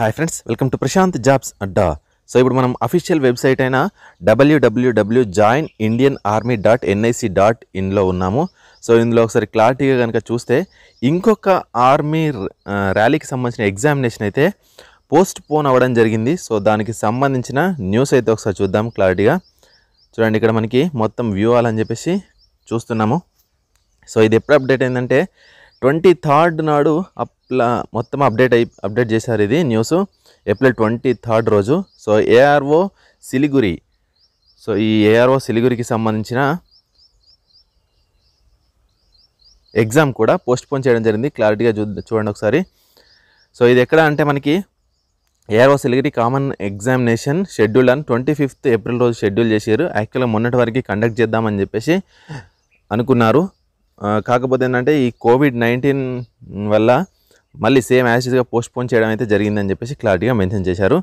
hi friends welcome to Prashant jobs Adda so ఇప్పుడు మనం official website అయిన W W W join Indian army dot NIC dot ఇన్లో ఉన్నాము సో ఇందులో ఒకసారి క్లారిటీగా కనుక చూస్తే ఇంకొక ఆర్మీ ర్యాలీకి సంబంధించిన ఎగ్జామినేషన్ అయితే పోస్ట్ పోన్ అవ్వడం జరిగింది సో దానికి సంబంధించిన న్యూస్ అయితే ఒకసారి చూద్దాం క్లారిటీగా చూడండి ఇక్కడ మనకి మొత్తం వ్యూ అని చెప్పేసి చూస్తున్నాము సో ఇది ఎప్పుడు అప్డేట్ అయిందంటే ట్వంటీ థర్డ్ నాడు అప్లా మొత్తం అప్డేట్ అయి అప్డేట్ చేశారు ఇది న్యూస్ ఏప్రిల్ ట్వంటీ థర్డ్ రోజు సో ఏఆర్ఓ సిలిగురి సో ఈ ఏఆర్ఓ సిలిగురికి సంబంధించిన ఎగ్జామ్ కూడా పోస్ట్పోన్ చేయడం జరిగింది క్లారిటీగా చూ చూడండి ఒకసారి సో ఇది ఎక్కడ అంటే మనకి ARO Siliguri common examination schedule అని ట్వంటీ ఫిఫ్త్ ఏప్రిల్ రోజు షెడ్యూల్ చేశారు యాక్చువల్గా మొన్నటి వరకు కండక్ట్ చేద్దామని చెప్పేసి అనుకున్నారు కాకపోతే ఏంటంటే ఈ కోవిడ్ నైన్టీన్ వల్ల మళ్ళీ సేమ్ యాసిడ్గా పోస్ట్పోన్ చేయడం అయితే జరిగిందని చెప్పేసి క్లారిటీగా మెన్షన్ చేశారు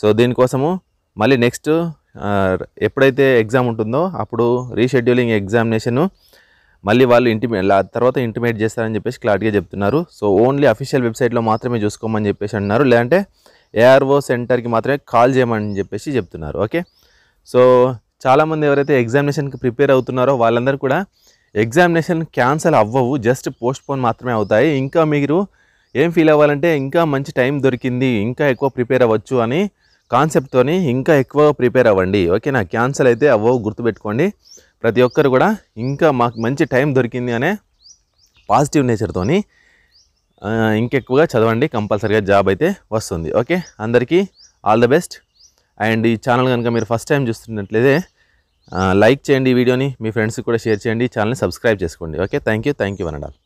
సో దీనికోసము మళ్ళీ నెక్స్ట్ ఎప్పుడైతే ఎగ్జామ్ ఉంటుందో అప్పుడు రీషెడ్యూలింగ్ ఎగ్జామినేషను మళ్ళీ వాళ్ళు ఇంటిమే తర్వాత ఇంటిమేట్ చేస్తారని చెప్పేసి క్లారిటీగా చెప్తున్నారు సో ఓన్లీ అఫీషియల్ వెబ్సైట్లో మాత్రమే చూసుకోమని చెప్పేసి అంటున్నారు లేదంటే ఏఆర్ఓ సెంటర్కి మాత్రమే కాల్ చేయమని చెప్పేసి చెప్తున్నారు ఓకే సో చాలామంది ఎవరైతే ఎగ్జామినేషన్కి ప్రిపేర్ అవుతున్నారో వాళ్ళందరూ కూడా ఎగ్జామినేషన్ క్యాన్సిల్ అవ్వవు జస్ట్ పోస్ట్పోన్ మాత్రమే అవుతాయి ఇంకా మీరు ఏం ఫీల్ అవ్వాలంటే ఇంకా మంచి టైం దొరికింది ఇంకా ఎక్కువ ప్రిపేర్ అవ్వచ్చు అని కాన్సెప్ట్తోని ఇంకా ఎక్కువ ప్రిపేర్ అవ్వండి ఓకేనా క్యాన్సిల్ అయితే అవ్వవు గుర్తుపెట్టుకోండి ప్రతి ఒక్కరు కూడా ఇంకా మాకు మంచి టైం దొరికింది అనే పాజిటివ్ నేచర్తో ఇంకెక్కువగా చదవండి కంపల్సరీగా జాబ్ అయితే వస్తుంది ఓకే అందరికీ ఆల్ ద బెస్ట్ అండ్ ఈ ఛానల్ కనుక మీరు ఫస్ట్ టైం చూస్తున్నట్లయితే లైక్ చేయండి ఈ వీడియోని మీ ఫ్రెండ్స్కి కూడా షేర్ చేయండి ఛానల్ని సబ్స్క్రైబ్ చేసుకోండి okay thank you thank you